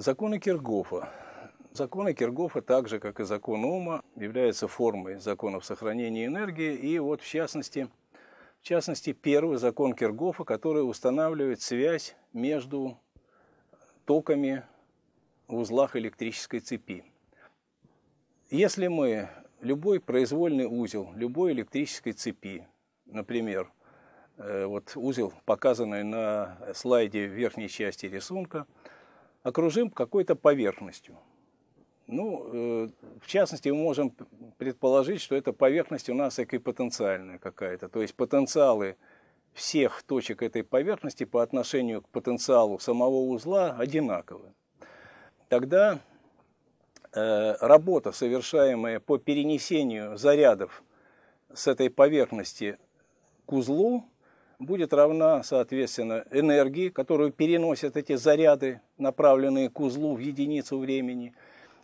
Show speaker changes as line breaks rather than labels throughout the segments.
Законы Киргофа. Законы Киргофа, так же, как и закон Ома, являются формой законов сохранения энергии. И вот, в частности, в частности, первый закон Киргофа, который устанавливает связь между токами в узлах электрической цепи. Если мы любой произвольный узел, любой электрической цепи, например, э, вот узел, показанный на слайде в верхней части рисунка – окружим какой-то поверхностью. Ну, э, в частности, мы можем предположить, что эта поверхность у нас эквипотенциальная какая-то. То есть потенциалы всех точек этой поверхности по отношению к потенциалу самого узла одинаковы. Тогда э, работа, совершаемая по перенесению зарядов с этой поверхности к узлу, будет равна, соответственно, энергии, которую переносят эти заряды, направленные к узлу в единицу времени.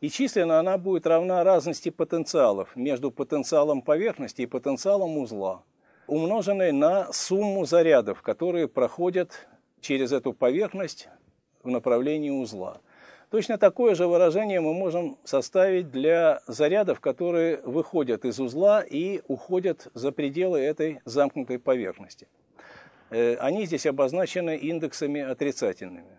И численно она будет равна разности потенциалов между потенциалом поверхности и потенциалом узла, умноженной на сумму зарядов, которые проходят через эту поверхность в направлении узла. Точно такое же выражение мы можем составить для зарядов, которые выходят из узла и уходят за пределы этой замкнутой поверхности. Э, они здесь обозначены индексами отрицательными.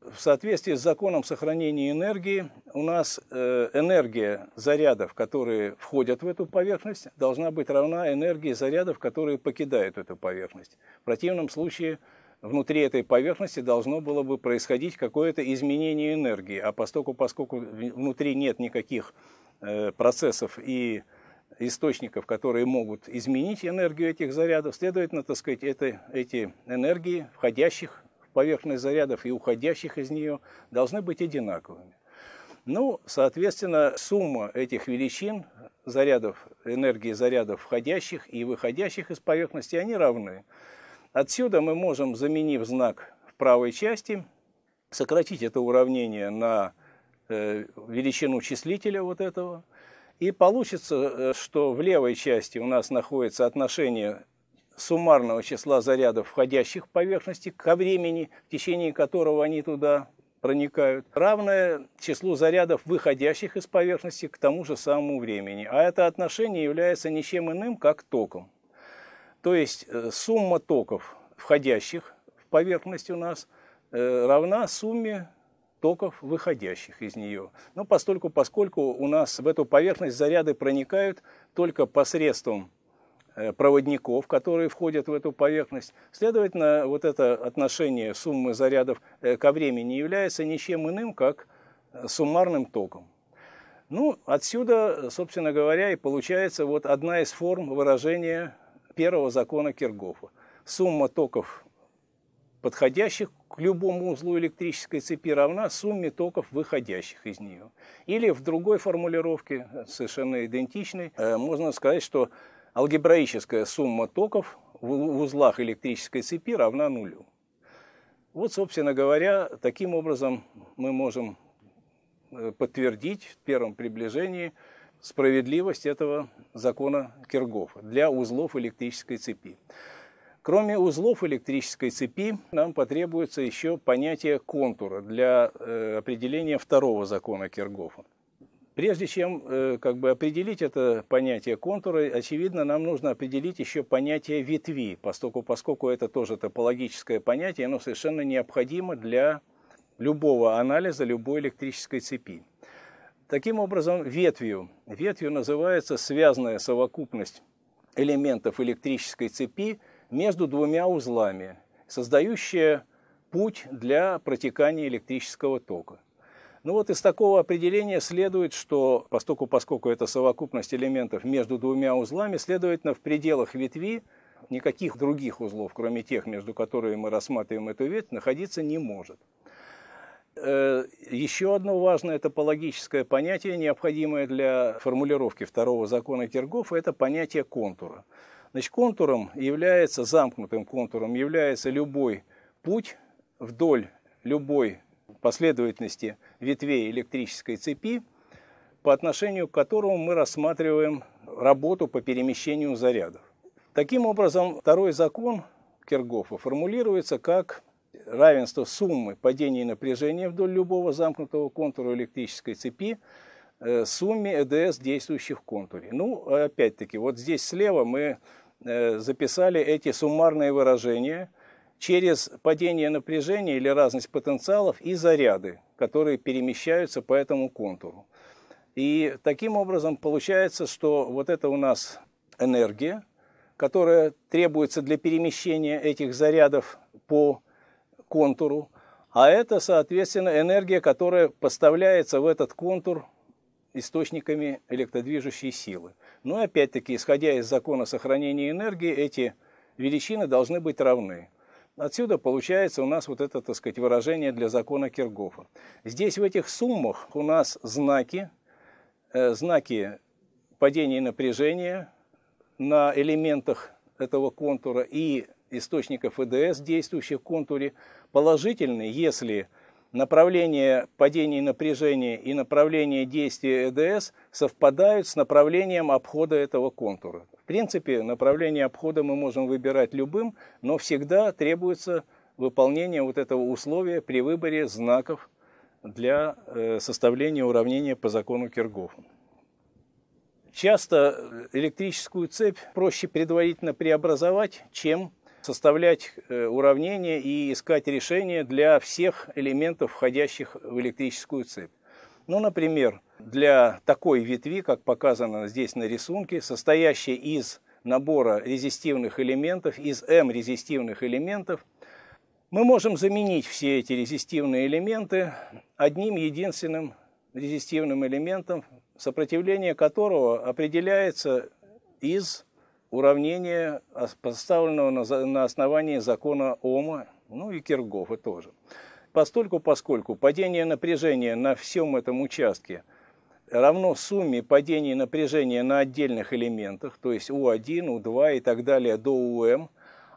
В соответствии с законом сохранения энергии у нас э, энергия зарядов, которые входят в эту поверхность, должна быть равна энергии зарядов, которые покидают эту поверхность. В противном случае внутри этой поверхности должно было бы происходить какое-то изменение энергии, а поскольку, поскольку внутри нет никаких э, процессов и источников, которые могут изменить энергию этих зарядов. Следовательно, так сказать, это, эти энергии, входящих в поверхность зарядов и уходящих из нее, должны быть одинаковыми. Ну, соответственно, сумма этих величин зарядов, энергии зарядов входящих и выходящих из поверхности, они равны. Отсюда мы можем, заменив знак в правой части, сократить это уравнение на э, величину числителя вот этого – и получится, э, что в левой части у нас находится отношение суммарного числа зарядов, входящих в поверхности, ко времени, в течение которого они туда проникают, равное числу зарядов, выходящих из поверхности к тому же самому времени. А это отношение является ничем иным, как током. То есть э, сумма токов, входящих в поверхность у нас, э, равна сумме токов, выходящих из нее. Но ну, постольку, поскольку у нас в эту поверхность заряды проникают только посредством э, проводников, которые входят в эту поверхность. Следовательно, вот это отношение суммы зарядов э, ко времени является ничем иным, как э, суммарным током. Ну, отсюда, собственно говоря, и получается вот одна из форм выражения первого закона Киргофа. Сумма токов подходящих к любому узлу электрической цепи равна сумме токов, выходящих из нее. Или в другой формулировке, совершенно идентичной, э, можно сказать, что алгебраическая сумма токов в узлах электрической цепи равна нулю. Вот, собственно говоря, таким образом мы можем э, подтвердить в первом приближении справедливость этого закона Киргофа для узлов электрической цепи. Кроме узлов электрической цепи, нам потребуется еще понятие контура для э, определения второго закона Киргофа. Прежде чем э, как бы определить это понятие контура, очевидно, нам нужно определить еще понятие ветви, поскольку, поскольку это тоже топологическое понятие, оно совершенно необходимо для любого анализа любой электрической цепи. Таким образом, ветвью, ветвью называется связанная совокупность элементов электрической цепи – между двумя узлами, создающая путь для протекания электрического тока. Ну вот из такого определения следует, что поскольку, поскольку это совокупность элементов между двумя узлами, следовательно, в пределах ветви никаких других узлов, кроме тех, между которыми мы рассматриваем эту ветвь, находиться не может. Э, еще одно важное топологическое понятие, необходимое для формулировки второго закона Киргофа, это понятие контура. Значит, контуром является, замкнутым контуром является любой путь вдоль любой последовательности ветвей электрической цепи, по отношению к которому мы рассматриваем работу по перемещению зарядов. Таким образом, второй закон Киргофа формулируется как равенство суммы падения напряжения вдоль любого замкнутого контура электрической цепи э, сумме ЭДС, действующих в контуре. Ну, опять-таки, вот здесь слева мы Э, записали эти суммарные выражения через падение напряжения или разность потенциалов и заряды, которые перемещаются по этому контуру. И таким образом получается, что вот это у нас энергия, которая требуется для перемещения этих зарядов по контуру, а это, соответственно, энергия, которая поставляется в этот контур источниками электродвижущей силы. Но опять-таки, исходя из закона сохранения энергии, эти величины должны быть равны. Отсюда получается у нас вот это, так сказать, выражение для закона Киргофа. Здесь в этих суммах у нас знаки, э, знаки падения напряжения на элементах этого контура и источников ЭДС, действующих в контуре, положительные, если направление падения напряжения и направление действия ЭДС совпадают с направлением обхода этого контура. В принципе, направление обхода мы можем выбирать любым, но всегда требуется выполнение вот этого условия при выборе знаков для э, составления уравнения по закону Киргофа. Часто э, электрическую цепь проще предварительно преобразовать, чем составлять э, уравнения и искать решения для всех элементов, входящих в электрическую цепь. Ну, например, для такой ветви, как показано здесь на рисунке, состоящей из набора резистивных элементов, из М резистивных элементов, мы можем заменить все эти резистивные элементы одним единственным резистивным элементом, сопротивление которого определяется из уравнение, поставленного на, основании закона Ома, ну и Киргофа тоже. Постольку, поскольку падение напряжения на всем этом участке равно сумме падения напряжения на отдельных элементах, то есть У1, У2 и так далее до УМ,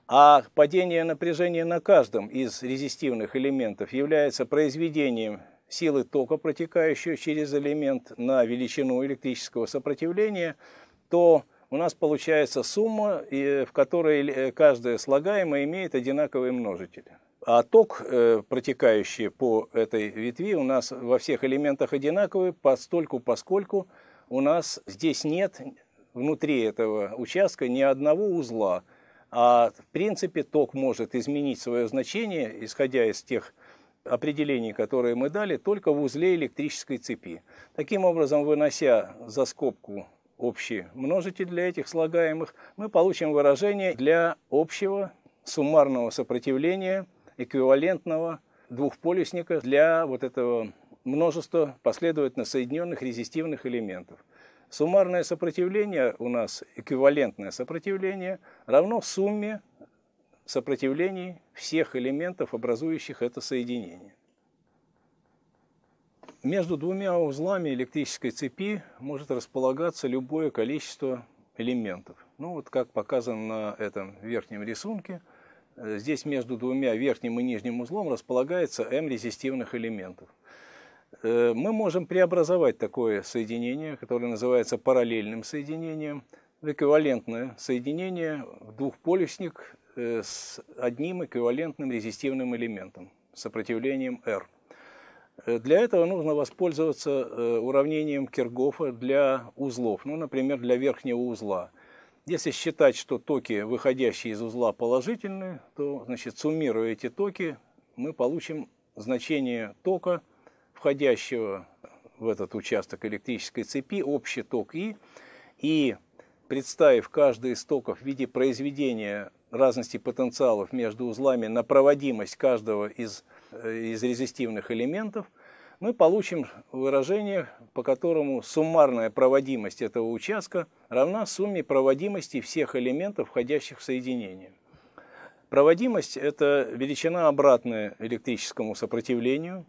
а падение напряжения на каждом из резистивных элементов является произведением силы тока, протекающего через элемент на величину электрического сопротивления, то у нас получается сумма, в которой каждое слагаемое имеет одинаковый множитель. А ток, э, протекающий по этой ветви, у нас во всех элементах одинаковый, постольку, поскольку у нас здесь нет внутри этого участка ни одного узла. А в принципе ток может изменить свое значение, исходя из тех определений, которые мы дали, только в узле электрической цепи. Таким образом, вынося за скобку общий множитель для этих слагаемых, мы получим выражение для общего суммарного сопротивления, эквивалентного двухполюсника для вот этого множества последовательно соединенных резистивных элементов. Суммарное сопротивление у нас, эквивалентное сопротивление, равно сумме сопротивлений всех элементов, образующих это соединение. Между двумя узлами электрической цепи может располагаться любое количество элементов. Ну вот как показано на этом верхнем рисунке, э, здесь между двумя верхним и нижним узлом располагается m резистивных элементов. Э, мы можем преобразовать такое соединение, которое называется параллельным соединением, в эквивалентное соединение в двухполюсник э, с одним эквивалентным резистивным элементом, сопротивлением R – Э, для этого нужно воспользоваться э, уравнением Киргофа для узлов, ну, например, для верхнего узла. Если считать, что токи, выходящие из узла, положительные, то, значит, суммируя эти токи, мы получим значение тока, входящего в этот участок электрической цепи, общий ток И, и представив каждый из токов в виде произведения разности потенциалов между узлами на проводимость каждого из узлов, из резистивных элементов, мы получим выражение, по которому суммарная проводимость этого участка равна сумме проводимости всех элементов, входящих в соединение. Проводимость – это величина обратная электрическому сопротивлению.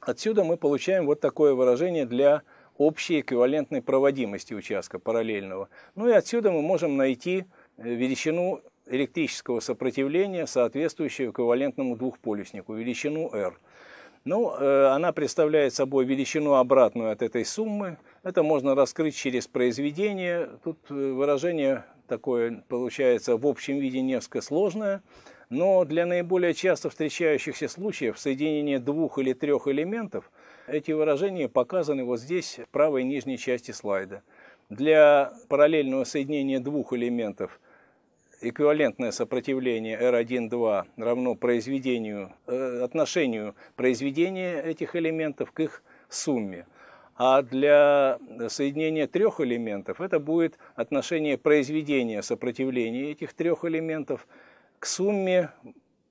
Отсюда мы получаем вот такое выражение для общей эквивалентной проводимости участка параллельного. Ну и отсюда мы можем найти э, величину электрического сопротивления, соответствующего эквивалентному двухполюснику, величину R. Ну, э, она представляет собой величину обратную от этой суммы. Это можно раскрыть через произведение. Тут э, выражение такое получается в общем виде несколько сложное. Но для наиболее часто встречающихся случаев соединение двух или трех элементов эти выражения показаны вот здесь, в правой нижней части слайда. Для параллельного соединения двух элементов эквивалентное сопротивление R1,2 равно произведению, э, отношению произведения этих элементов к их сумме. А для соединения трех элементов это будет отношение произведения сопротивления этих трех элементов к сумме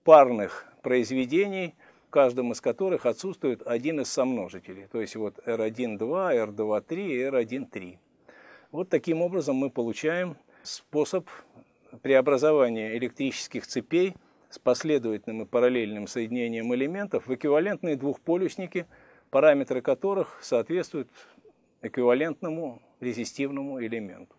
парных произведений, в каждом из которых отсутствует один из сомножителей. То есть вот R1,2, R2,3 и R1,3. Вот таким образом мы получаем способ преобразования электрических цепей с последовательным и параллельным соединением элементов в эквивалентные двухполюсники, параметры которых соответствуют эквивалентному резистивному элементу.